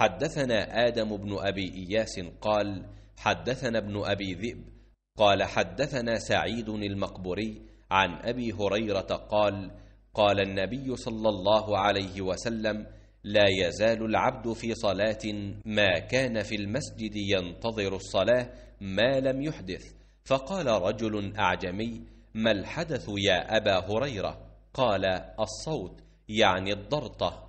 حدثنا آدم بن أبي إياس قال حدثنا ابن أبي ذئب قال حدثنا سعيد المقبري عن أبي هريرة قال قال النبي صلى الله عليه وسلم لا يزال العبد في صلاة ما كان في المسجد ينتظر الصلاة ما لم يحدث فقال رجل أعجمي ما الحدث يا أبا هريرة قال الصوت يعني الضرطة